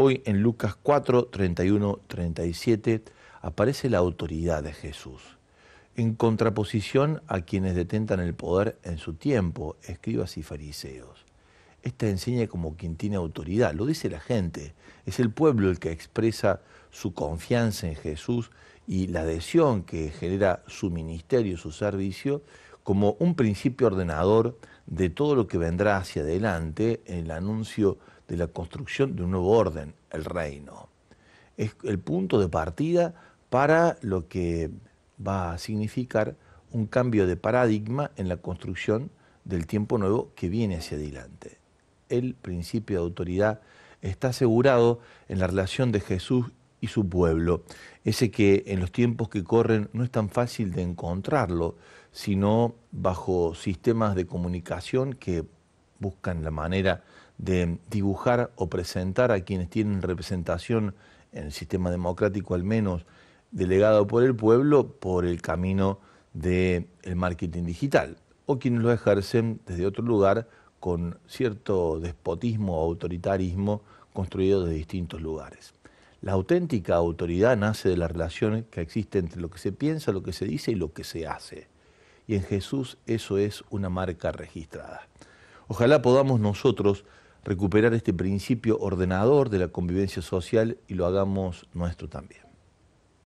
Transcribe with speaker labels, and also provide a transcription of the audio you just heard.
Speaker 1: Hoy en Lucas 4, 31, 37 aparece la autoridad de Jesús, en contraposición a quienes detentan el poder en su tiempo, escribas y fariseos. Esta enseña como quien tiene autoridad, lo dice la gente, es el pueblo el que expresa su confianza en Jesús y la adhesión que genera su ministerio, su servicio, como un principio ordenador de todo lo que vendrá hacia adelante en el anuncio de la construcción de un nuevo orden, el reino. Es el punto de partida para lo que va a significar un cambio de paradigma en la construcción del tiempo nuevo que viene hacia adelante. El principio de autoridad está asegurado en la relación de Jesús y su pueblo, ese que en los tiempos que corren no es tan fácil de encontrarlo, sino bajo sistemas de comunicación que buscan la manera de dibujar o presentar a quienes tienen representación en el sistema democrático al menos delegado por el pueblo por el camino del marketing digital o quienes lo ejercen desde otro lugar con cierto despotismo o autoritarismo construido de distintos lugares. La auténtica autoridad nace de la relación que existe entre lo que se piensa, lo que se dice y lo que se hace. Y en Jesús eso es una marca registrada. Ojalá podamos nosotros recuperar este principio ordenador de la convivencia social y lo hagamos nuestro también.